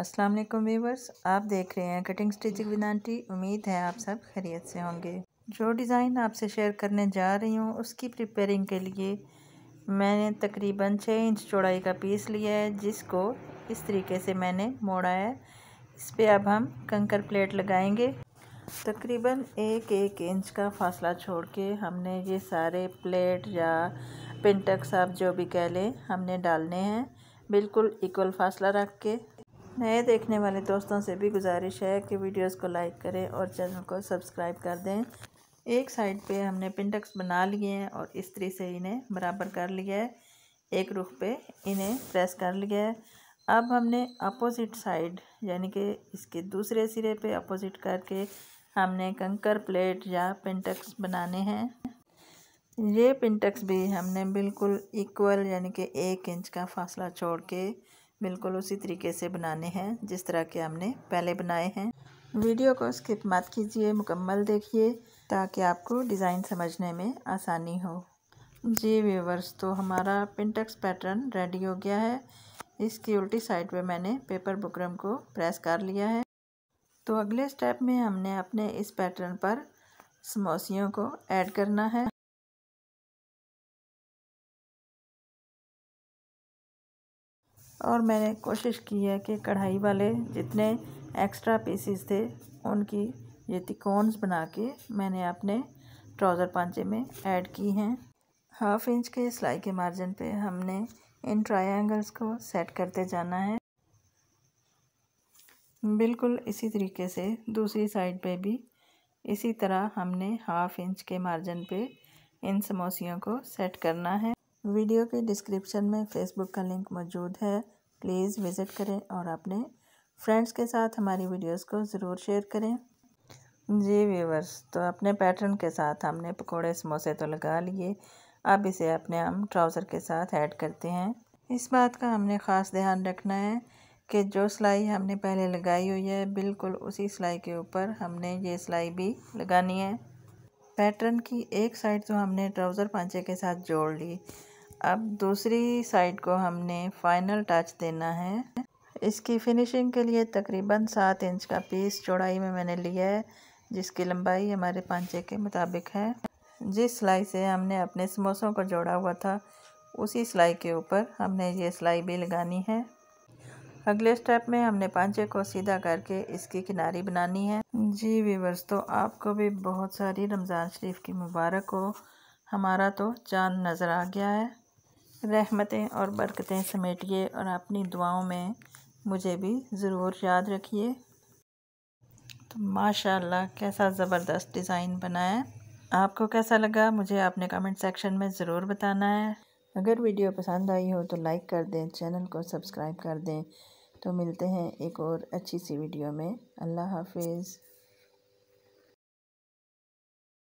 अस्सलाम वालेकुम व्यूवर्स आप देख रहे हैं कटिंग स्टिचिंग विद आंटी उम्मीद है आप सब खैरियत से होंगे जो डिज़ाइन आपसे शेयर करने जा रही हूँ उसकी प्रिपेयरिंग के लिए मैंने तकरीबन छः इंच चौड़ाई का पीस लिया है जिसको इस तरीके से मैंने मोड़ा है इस पर अब हम कंकर प्लेट लगाएंगे तकरीबन एक एक इंच का फासला छोड़ के हमने ये सारे प्लेट या पिंटक्स आप जो भी कह लें हमने डालने हैं बिल्कुल इक्वल फासला रख के नए देखने वाले दोस्तों से भी गुजारिश है कि वीडियोस को लाइक करें और चैनल को सब्सक्राइब कर दें एक साइड पे हमने पिंटक्स बना लिए हैं और इस तरह से इन्हें बराबर कर लिया है एक रुख पे इन्हें प्रेस कर लिया है अब हमने अपोज़िट साइड यानी कि इसके दूसरे सिरे पे अपोज़िट करके हमने कंकर प्लेट या पिंटक्स बनाने हैं ये पिंटक्स भी हमने बिल्कुल इक्वल यानी कि एक इंच का फासला छोड़ के बिल्कुल उसी तरीके से बनाने हैं जिस तरह के हमने पहले बनाए हैं वीडियो को स्किप मत कीजिए मुकम्मल देखिए ताकि आपको डिज़ाइन समझने में आसानी हो जी व्यूवर्स तो हमारा पिंटक्स पैटर्न रेडी हो गया है इसकी उल्टी साइड पे मैंने पेपर बुकरम को प्रेस कर लिया है तो अगले स्टेप में हमने अपने इस पैटर्न पर समोसियों को ऐड करना है और मैंने कोशिश की है कि कढ़ाई वाले जितने एक्स्ट्रा पीसीस थे उनकी ये तिकोन्स बना के मैंने अपने ट्राउज़र पांचे में ऐड की हैं हाफ इंच के सिलाई के मार्जिन पे हमने इन ट्रायंगल्स को सेट करते जाना है बिल्कुल इसी तरीके से दूसरी साइड पे भी इसी तरह हमने हाफ इंच के मार्जिन पे इन समोसियों को सेट करना है वीडियो के डिस्क्रिप्शन में फेसबुक का लिंक मौजूद है प्लीज़ विज़िट करें और अपने फ्रेंड्स के साथ हमारी वीडियोस को ज़रूर शेयर करें जी व्यूवर्स तो अपने पैटर्न के साथ हमने पकोड़े समोसे तो लगा लिए अब इसे अपने हम ट्राउज़र के साथ ऐड करते हैं इस बात का हमने ख़ास ध्यान रखना है कि जो सिलाई हमने पहले लगाई हुई है बिल्कुल उसी सिलाई के ऊपर हमने ये सिलाई भी लगानी है पैटर्न की एक साइड तो हमने ट्राउज़र पांचे के साथ जोड़ ली अब दूसरी साइड को हमने फाइनल टच देना है इसकी फिनिशिंग के लिए तकरीबन सात इंच का पीस चौड़ाई में मैंने लिया है जिसकी लंबाई हमारे पांचे के मुताबिक है जिस सिलाई से हमने अपने समोसों को जोड़ा हुआ था उसी सिलाई के ऊपर हमने ये सिलाई भी लगानी है अगले स्टेप में हमने पांचे को सीधा करके इसकी किनारी बनानी है जी वीवर्स तो आपको भी बहुत सारी रमज़ान शरीफ की मुबारक हो हमारा तो चांद नज़र आ गया है रहमतें और बरकतें समेटिए और अपनी दुआओं में मुझे भी ज़रूर याद रखिए तो माशाल्लाह कैसा ज़बरदस्त डिज़ाइन बनाया आपको कैसा लगा मुझे आपने कमेंट सेक्शन में ज़रूर बताना है अगर वीडियो पसंद आई हो तो लाइक कर दें चैनल को सब्सक्राइब कर दें तो मिलते हैं एक और अच्छी सी वीडियो में अल्लाह हाफिज़